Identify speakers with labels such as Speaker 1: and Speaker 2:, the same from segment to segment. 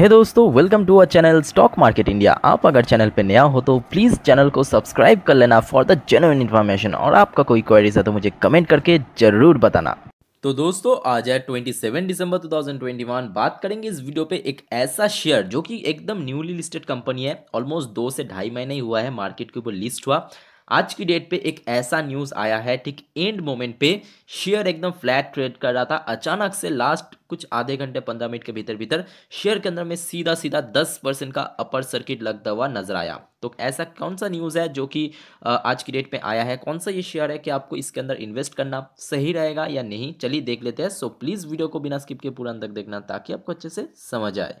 Speaker 1: हे hey दोस्तों welcome to our channel stock market India आप अगर चैनल पे नया हो तो प्लीज़ चैनल को सब्सक्राइब कर लेना फॉर द जेन्यून इन्फॉर्मेशन और आपका कोई क्वेरीज है तो मुझे कमेंट करके ज़रूर बताना तो दोस्तों आज है 27 दिसंबर 2021 बात करेंगे इस वीडियो पे एक ऐसा शेयर जो कि एकदम न्यूली लिस्टेड कंपनी है ऑलमोस्ट दो से ढाई महीने ही हुआ है मार्केट के ऊपर लिस्ट हुआ आज की डेट पे एक ऐसा न्यूज़ आया है ठीक एंड मोमेंट पे शेयर एकदम फ्लैट ट्रेड कर रहा था अचानक से लास्ट कुछ आधे घंटे पंद्रह मिनट के भीतर भीतर शेयर के अंदर में सीधा सीधा दस परसेंट का अपर सर्किट लगता हुआ नजर आया तो ऐसा कौन सा न्यूज़ है जो कि आज की डेट में आया है कौन सा ये शेयर है कि आपको इसके अंदर इन्वेस्ट करना सही रहेगा या नहीं चलिए देख लेते हैं सो प्लीज़ वीडियो को बिना स्किप के पूरा अंदर तक देखना ताकि आपको अच्छे से समझ आए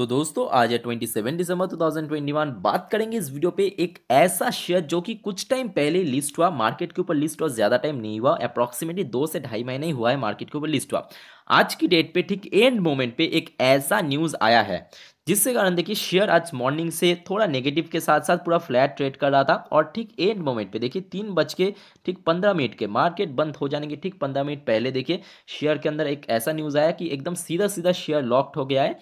Speaker 1: तो दोस्तों आज है 27 दिसंबर 2021 बात करेंगे इस वीडियो पे एक ऐसा शेयर जो कि कुछ टाइम पहले लिस्ट हुआ मार्केट के ऊपर लिस्ट हुआ ज़्यादा टाइम नहीं हुआ अप्रॉक्सीमेटली दो से ढाई महीने ही हुआ है मार्केट के ऊपर लिस्ट हुआ आज की डेट पे ठीक एंड मोमेंट पे एक ऐसा न्यूज़ आया है जिससे कारण देखिए शेयर आज मॉर्निंग से थोड़ा नेगेटिव के साथ साथ पूरा फ्लैट ट्रेड कर रहा था और ठीक एंड मोमेंट पे देखिए तीन बज के ठीक पंद्रह मिनट के मार्केट बंद हो जाने के ठीक पंद्रह मिनट पहले देखिए शेयर के अंदर एक ऐसा न्यूज़ आया कि एकदम सीधा सीधा शेयर लॉक्ड हो गया है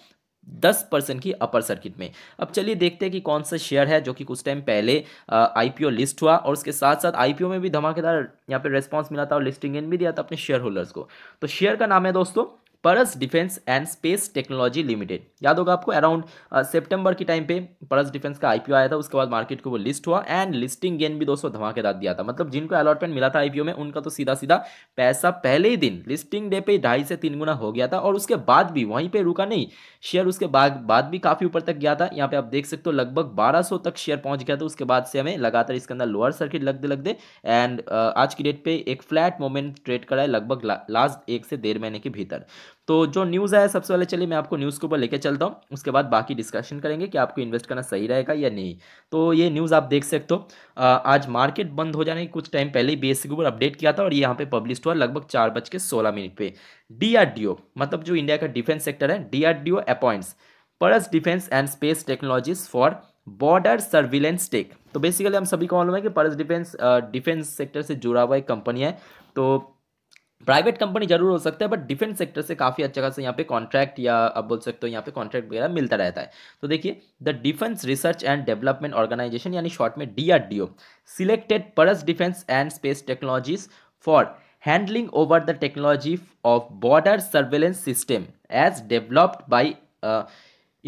Speaker 1: दस परसेंट की अपर सर्किट में अब चलिए देखते हैं कि कौन सा शेयर है जो कि कुछ टाइम पहले आईपीओ लिस्ट हुआ और उसके साथ साथ आईपीओ में भी धमाकेदार यहाँ पे रेस्पॉन्स मिला था और लिस्टिंग इन भी दिया था अपने शेयर होल्डर्स को तो शेयर का नाम है दोस्तों Paras defence and space technology limited याद होगा आपको अराउंड सेप्टेम्बर के टाइम पे परस डिफेंस का आईपीओ आया था उसके बाद मार्केट को वो लिस्ट हुआ एंड लिस्टिंग गेन भी दोस्तों धमाकेदार दिया था मतलब जिनको अलॉटमेंट मिला था आईपीओ में उनका तो सीधा सीधा पैसा पहले ही दिन लिस्टिंग डे पे ढाई से तीन गुना हो गया था और उसके बाद भी वहीं पर रुका नहीं शेयर उसके बाद बाद भी काफ़ी ऊपर तक गया था यहाँ पे आप देख सकते हो लगभग बारह तक शेयर पहुँच गया था उसके बाद से हमें लगातार इसके अंदर लोअर सर्किट लगते लगते एंड आज की डेट पर एक फ्लैट मोमेंट ट्रेड करा है लगभग लास्ट एक से डेढ़ महीने के भीतर तो जो न्यूज़ आया सबसे पहले चलिए मैं आपको न्यूज़ के ऊपर लेके चलता हूँ उसके बाद बाकी डिस्कशन करेंगे कि आपको इन्वेस्ट करना सही रहेगा या नहीं तो ये न्यूज़ आप देख सकते हो आज मार्केट बंद हो जाने के कुछ टाइम पहले ही बी e के ऊपर अपडेट किया था और ये यहाँ पे पब्लिश हुआ लगभग चार बज के सोलह मिनट पर डीआरडीओ मतलब जो इंडिया का डिफेंस सेक्टर है DRDO appoints Paras defence and space technologies for border surveillance tech तो बेसिकली हम सभी को मालूम है कि परस डिफेंस डिफेंस सेक्टर से जुड़ा हुआ एक कंपनी है तो प्राइवेट कंपनी जरूर हो सकता है बट डिफेंस सेक्टर से काफ़ी अच्छा खासा यहाँ पे कॉन्ट्रैक्ट या आप बोल सकते हो यहाँ पे कॉन्ट्रैक्ट वगैरह मिलता रहता है तो देखिए the defence research and development organisation यानी शॉर्ट में ओ selected Paras defence and space technologies for handling over the technology of border surveillance system as developed by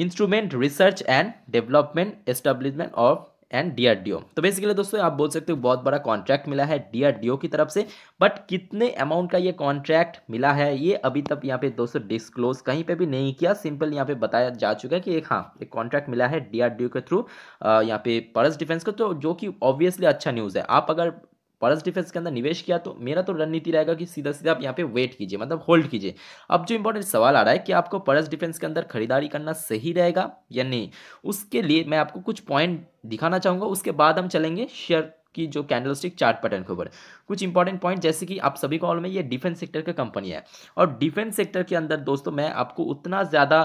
Speaker 1: instrument research and development establishment of and DRDO तो basically दोस्तों आप बोल सकते हो बहुत बड़ा कॉन्ट्रैक्ट मिला है डीआरडीओ की तरफ से बट कितने अमाउंट का ये कॉन्ट्रैक्ट मिला है ये अभी तक यहाँ पे दोस्तों डिस्क्लोज कहीं पे भी नहीं किया सिंपल यहाँ पे बताया जा चुका है कि एक हाँ एक कॉन्ट्रैक्ट मिला है डीआरडीओ के थ्रू यहाँ पे परस डिफेंस का तो जो कि ऑब्वियसली अच्छा न्यूज़ है आप अगर पॉलिस डिफेंस के अंदर निवेश किया तो मेरा तो रणनीति रहेगा कि सीधा सीधा आप यहाँ पे वेट कीजिए मतलब होल्ड कीजिए अब जो इंपॉर्टेंट सवाल आ रहा है कि आपको पॉलिस डिफेंस के अंदर खरीदारी करना सही रहेगा या नहीं उसके लिए मैं आपको कुछ पॉइंट दिखाना चाहूँगा उसके बाद हम चलेंगे शेयर की जो कैंडलस्टिक चार्ट पैटर्न के ऊपर कुछ इंपॉर्टेंट पॉइंट जैसे कि आप सभी को ऑल में ये डिफेंस सेक्टर का कंपनी है और डिफेंस सेक्टर के अंदर दोस्तों मैं आपको उतना ज़्यादा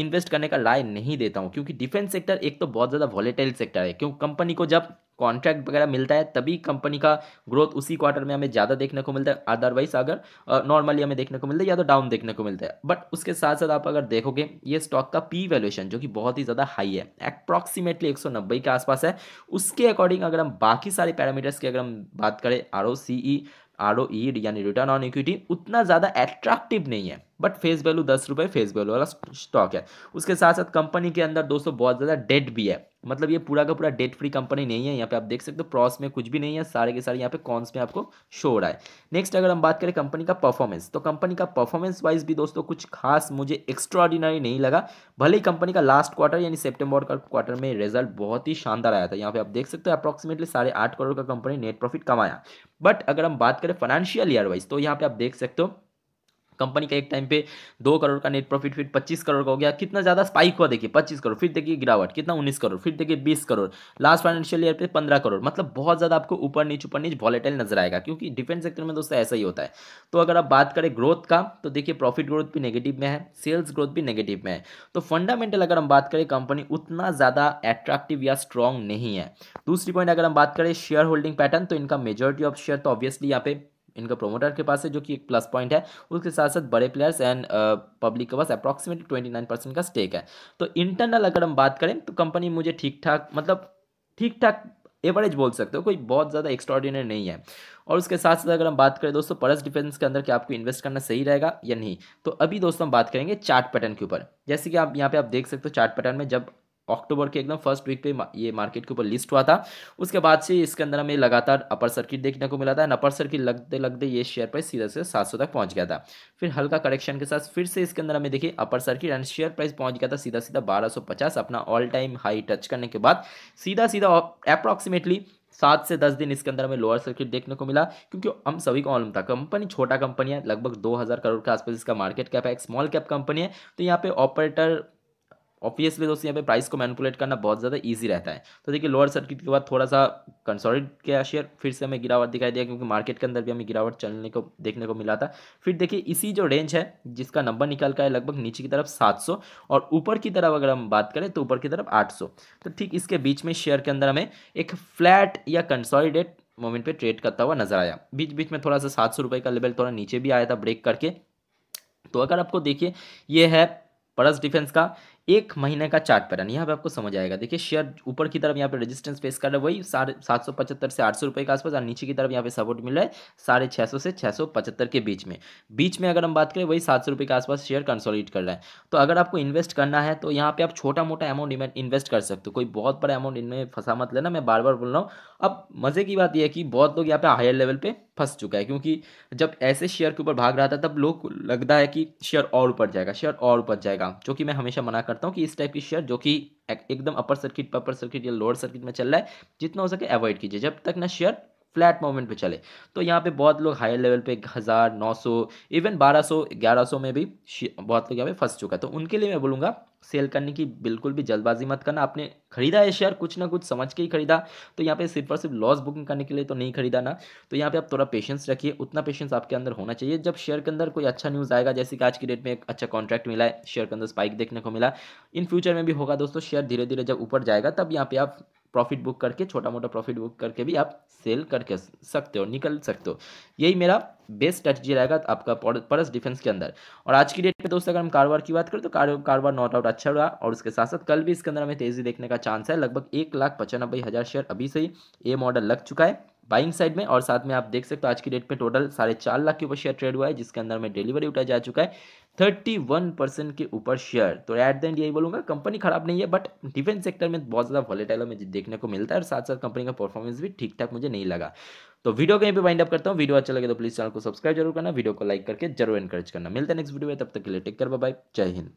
Speaker 1: इन्वेस्ट करने का राय नहीं देता हूँ क्योंकि डिफेंस सेक्टर एक तो बहुत ज़्यादा वॉलेटाइल सेक्टर है क्योंकि कंपनी को जब कॉन्ट्रैक्ट वगैरह मिलता है तभी कंपनी का ग्रोथ उसी क्वार्टर में हमें ज़्यादा देखने को मिलता है अदरवाइज अगर नॉर्मली हमें देखने को मिलता है या तो डाउन देखने को मिलता है बट उसके साथ साथ आप अगर देखोगे ये स्टॉक का पी वैल्यूएशन जो कि बहुत ही ज़्यादा हाई है अप्रॉक्सीमेटली एक के आसपास है उसके अकॉर्डिंग अगर हम बाकी सारे पैरामीटर्स की अगर हम बात करें आर ओ सी ई आर ओ ई यानी रिटर्न ऑन इक्विटी उतना ज़्यादा एट्रैक्टिव नहीं है बट फेस वैल्यू दस रुपये फेस वैल्यू वाला स्टॉक है उसके साथ साथ कंपनी के अंदर दोस्तों बहुत ज़्यादा डेट भी है मतलब ये पूरा का पूरा डेट फ्री कंपनी नहीं है यहाँ पे आप देख सकते हो प्रॉस में कुछ भी नहीं है सारे के सारे यहाँ पे कॉन्स में आपको शो हो रहा है नेक्स्ट अगर हम बात करें कंपनी का परफॉर्मेंस तो कंपनी का परफॉर्मेंस वाइज भी दोस्तों कुछ खास मुझे एक्स्ट्राऑर्डिनरी नहीं लगा भले ही कंपनी का लास्ट क्वार्टर यानी सेप्टेम्बर का क्वार्टर में रिजल्ट बहुत ही शानदार आया था यहाँ पे आप देख सकते हो अप्रॉक्सीमेटली साढ़े आठ करोड़ का कंपनी नेट प्रॉफिट कमाया बट अगर हम बात करें फाइनेंशियल ईयर वाइज तो यहाँ पे आप देख सकते हो कंपनी का एक टाइम पे दो करोड़ का नेट प्रॉफिट फिर पच्चीस करोड़ का हो गया कितना ज़्यादा स्पाइक हुआ देखिए पच्चीस करोड़ फिर देखिए गिरावट कितना उन्नीस करोड़ फिर देखिए बीस करोड़ लास्ट फाइनेंशियल ईयर पे पंद्रह करोड़ मतलब बहुत ज़्यादा आपको ऊपर नीच ऊपर नीच वॉलेटाइल नजर आएगा क्योंकि डिफेंस सेक्टर में दोस्तों ऐसा ही होता है तो अगर आप बात करें ग्रोथ का तो देखिए प्रॉफिट ग्रोथ भी नेगेटिव में है सेल्स ग्रोथ भी नेगेटिव में है तो फंडामेंटल अगर हम बात करें कंपनी उतना ज़्यादा एट्रैक्टिव या स्ट्रॉन्ग नहीं है दूसरी पॉइंट अगर हम बात करें शेयर होल्डिंग पैटर्न तो इनका मेजोरिटी ऑफ शेयर तो ऑब्वियसली यहाँ पे इनका प्रोमोटर के पास है जो कि एक प्लस पॉइंट है उसके साथ साथ बड़े प्लेयर्स एंड पब्लिक के पास अप्रॉक्सीमेटली ट्वेंटी नाइन परसेंट का स्टेक है तो इंटरनल अगर हम बात करें तो कंपनी मुझे ठीक ठाक मतलब ठीक ठाक एवरेज बोल सकते हो कोई बहुत ज़्यादा एक्स्ट्रॉर्डिनरी नहीं है और उसके साथ साथ अगर हम बात करें दोस्तों परस डिफेंस के अंदर क्या आपको इन्वेस्ट करना सही रहेगा या नहीं तो अभी दोस्तों हम बात करेंगे चार्ट पैटर्न के ऊपर जैसे कि आप यहाँ पे आप देख सकते हो चार्ट पैटर्न में जब अक्टूबर के एकदम फर्स्ट वीक पे ये मार्केट के ऊपर लिस्ट हुआ था उसके बाद से इसके अंदर हमें लगातार अपर सर्किट देखने को मिला था एंड अपर सर्किट लगते लगते ये शेयर प्राइस सीधा से सात तक पहुंच गया था फिर हल्का करेक्शन के साथ फिर से इसके अंदर हमें देखिए upper circuit and share price पहुंच गया था सीधा सीधा बारह अपना ऑल टाइम हाई टच करने के बाद सीधा सीधा अप्रॉक्सीमेटली सात से दस दिन इसके अंदर हमें लोअर सर्किट देखने को मिला क्योंकि हम सभी को मालूम था कंपनी छोटा कंपनी है लगभग दो हज़ार करोड़ के आसपास इसका मार्केट कैप है एक स्मॉल कैप कंपनी है तो यहाँ पे ऑपरेटर ऑब्वियसली दोस्तों यहाँ पे प्राइस को मैनिपुलेट करना बहुत ज़्यादा ईजी रहता है तो देखिए लोअर सर्किट के बाद थोड़ा सा कंसोलिड किया शेयर फिर से हमें गिरावट दिखाई दिया क्योंकि मार्केट के अंदर भी हमें गिरावट चलने को देखने को मिला था फिर देखिए इसी जो रेंज है जिसका नंबर निकल का है लगभग नीचे की तरफ सात और ऊपर की तरफ अगर हम बात करें तो ऊपर की तरफ आठ तो ठीक इसके बीच में शेयर के अंदर हमें एक फ्लैट या कंसॉलिडेट मोमेंट पे ट्रेड करता हुआ नजर आया बीच बीच में थोड़ा सा सात सौ का लेवल थोड़ा नीचे भी आया था ब्रेक करके तो अगर आपको देखिए ये है परस डिफेंस का एक महीने का चार्ट पैटर्न यहाँ पे आपको समझ आएगा देखिए शेयर ऊपर की तरफ यहाँ पे रेजिस्टेंस फेस कर रहा है वही साढ़े सात सौ पचहत्तर से आठ सौ रुपये के आसपास और नीचे की तरफ यहाँ पे सपोर्ट मिल रहा है साढ़े छः सौ से छः सौ पचहत्तर के बीच में बीच में अगर हम बात करें वही सात सौ रुपये के आसपास शेयर कंसोलिडेट कर रहा है तो अगर आपको इन्वेस्ट करना है तो यहाँ पे आप छोटा मोटा अमाउंट इन्वेस्ट कर सकते हो कोई बहुत बड़ा अमाउंट इनमें फंसा मत लेना मैं बार बार बोल रहा हूँ अब मज़े की बात यह है कि बहुत लोग यहाँ पे हायर लेवल पे फंस चुका है क्योंकि जब ऐसे शेयर के ऊपर भाग रहा था तब लोग लगता है कि शेयर और ऊपर जाएगा शेयर और ऊपर जाएगा जो कि मैं हमेशा मना करता करता हूँ कि इस टाइप की शेयर जो कि एकदम अपर सर्किट अपर सर्किट या लोअर सर्किट में चल रहा है जितना हो सके अवॉइड कीजिए जब तक ना शेयर फ्लैट मोमेंट पे चले तो यहाँ पे बहुत लोग हायर लेवल पे हज़ार नौ सौ इवन बारह सौ ग्यारह सौ में भी बहुत लोग यहाँ पे फंस चुका है तो उनके लिए मैं बोलूँगा सेल करने की बिल्कुल भी जल्दबाजी मत करना आपने खरीदा है शेयर कुछ ना कुछ समझ के ही खरीदा तो यहाँ पे सिर्फ और सिर्फ लॉस बुकिंग करने के लिए तो नहीं खरीदा ना तो यहाँ पे आप थोड़ा पेशेंस रखिए उतना पेशेंस आपके अंदर होना चाहिए जब शेयर के अंदर कोई अच्छा न्यूज़ आएगा जैसे कि आज की डेट में एक अच्छा कॉन्ट्रैक्ट मिला है शेयर के अंदर स्पाइक देखने को मिला इन फ्यूचर में भी होगा दोस्तों शेयर धीरे धीरे जब ऊपर जाएगा तब यहाँ पे आप प्रॉफिट बुक करके छोटा मोटा प्रॉफिट बुक करके भी आप सेल करके सकते हो निकल सकते हो यही मेरा बेस्ट स्ट्रेटजी रहेगा आपका परस डिफेंस के अंदर और आज की डेट पे दोस्तों अगर हम कारोबार की बात करें तो कारोबार नॉट आउट अच्छा रहा और उसके साथ साथ कल भी इसके अंदर हमें तेजी देखने का चांस है लगभग एक लाख पचानब्बे हज़ार शेयर अभी से ही ए मॉडल लग चुका है बाइंग साइड में और साथ में आप देख सकते हो आज की डेट में टोटल साढ़े चार लाख के ऊपर शेयर ट्रेड हुआ है जिसके अंदर में डिलीवरी उठा जा चुका है थर्टी वन परसेंट के ऊपर शेयर तो एट द एंड यही बोलूंगा कंपनी खराब नहीं है बट डिफेंस सेक्टर में बहुत ज़्यादा वॉलेटाइल हमें देखने को मिलता है और साथ साथ कंपनी का परफॉर्मेंस भी ठीक ठाक मुझे नहीं लगा तो वीडियो कहीं पे वाइंड अप करता हूँ वीडियो अच्छा लगे तो प्लीज़ चैनल को सब्सक्राइब जरूर करना वीडियो को लाइक करके जरूर एनकरेज करना मिलता है नेक्स्ट वीडियो में तब तक के लिए टेक कर बाय जय हिंद